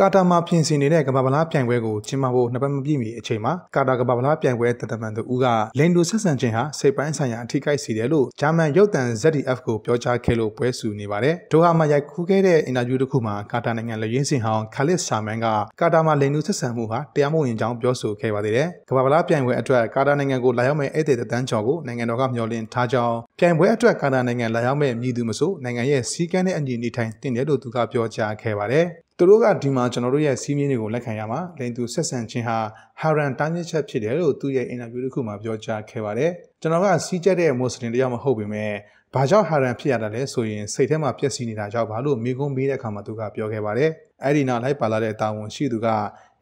ကာတာမှာပြင်ဆင်နေတဲ့ကဘာဗလားပြိုင်ပွဲကိုကျင်းပဖို့နှစ်ပတ်မပြည့်မီအချိန်မှာကာတာကဘာဗလားပြိုင်ပွဲတတမန်သူဦးကလင်ဒိုဆက်ဆံခြင်းဟာစိတ်ပိုင်းဆိုင်ရာအထီးကိုက်စီတယ်လို့ဂျာမန်ရုပ်သံ ZDF ကိုပြောကြားခဲ့လို့ပွဲစုနေပါတယ်။ဒိုဟာမှာရိုက်ကူးခဲ့တဲ့အင်တာဗျူးတစ်ခုမှာကာတာနိုင်ငံလူရင်းစင်ဟောင်းခါလစ်ဆာမန်ကကာတာမှာလင်ဒိုဆက်ဆံမှုဟာတရားမဝင်ကြောင်းပြောဆိုခဲ့ပါသေးတယ်။ကဘာဗလားပြိုင်ပွဲအတွက်ကာတာနိုင်ငံကိုလာရောက်မဲ့ဧည့်သည်တန်းချော်ကိုနိုင်ငံတော်ကမျှော်လင့်ထားကြောင်းပြိုင်ပွဲအတွက်ကာတာနိုင်ငံလာရောက်မဲ့မြည်သူမဆိုနိုင်ငံရဲ့စီးကမ်းတဲ့အညီနေထိုင်တင်တယ်လို့သူကပြောကြားခဲ့ပါတယ်သူတို့ကဒီမှာကျွန်တော်တို့ရဲ့စီးမြင်တွေကိုလက်ခံရမှာလိန်သူဆက်ဆံခြင်းဟာဟာရန်တားမြစ်ချက်ဖြစ်တယ်လို့သူ့ရဲ့အင်တာဗျူးတစ်ခုမှာပြောကြားခဲ့ပါတယ်ကျွန်တော်ကစီးကျက်တဲ့မွတ်စလင်တယောက်မဟုတ်ပေမဲ့ဘာကြောင့်ဟာရန်ဖြစ်ရတာလဲဆိုရင်စိတ်ထဲမှာပျက်စီးနေတာကြောင့်ပါလို့မိကုံးပေးတဲ့အခါမှာသူကပြောခဲ့ပါတယ်အဲ့ဒီနောက်လိုက်ပါလာတဲ့တာဝန်ရှိသူက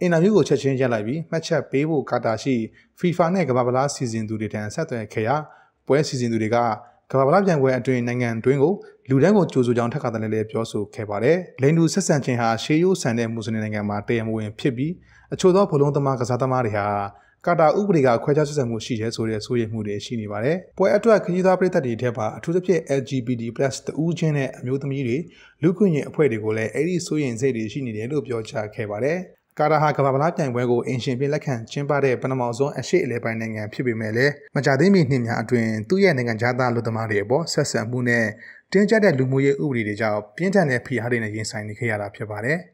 အင်တာဗျူးကိုချက်ချင်းရက်လိုက်ပြီးမှတ်ချက်ပေးဖို့ကာတာရှိ FIFA နဲ့ကမ္ဘာပလားစီစဉ်သူတွေထံဆက်သွယ်ခဲ့ရာပွဲစီစဉ်သူတွေကကမ္ဘာပလားပြိုင်ပွဲအတွင်းနိုင်ငံတွင်းကိုလူတန်းကိုကြိုဆိုကြောင်းထပ်ခါတလဲလဲပြောဆိုခဲ့ပါတယ်။လိန်တူဆက်ဆံခြင်းဟာရှေးရိုးဆန်တဲ့မွတ်စလင်နိုင်ငံမှာတရားမဝင်ဖြစ်ပြီးအချို့သောဗလုံးသမားကစားသမားတွေဟာကာတာဥပဒေကခွဲခြားဆက်ဆံမှုရှိတယ်ဆိုတဲ့ဆိုရမှုတွေရှိနေပါတယ်။ပွဲအတွက်ခရီးသားပြည်သက်တွေထက်ပါအထူးသဖြင့် LGBT+ တူးချင်းတဲ့အမျိုးသမီးတွေလူ့ခွင့်ရေးအဖွဲ့တွေကိုလည်းအဲ့ဒီဆိုရင်စိတ်တွေရှိနေတယ်လို့ပြောကြားခဲ့ပါတယ်။ကာတာဟာကမ္ဘာမလားပြိုင်ပွဲကိုအင်ရှင်ပြင်းလက်ခံကျင်းပတဲ့ပထမဆုံးအရှိအလဲပိုင်းနိုင်ငံ ဖြစ်ပေမဲ့လည်းမကြသေးမီနှစ်များအတွင်းသူ့ရဲ့နိုင်ငံခြားသားလူသမားတွေအပေါ်ဆက်ဆံမှုနဲ့တင်းကျပ်တဲ့လူမှုရေးဥပဒေတွေကြောင့်ပြင်းထန်တဲ့ဖိအားတွေနဲ့ရင်ဆိုင်နေခဲ့ရတာဖြစ်ပါတယ်။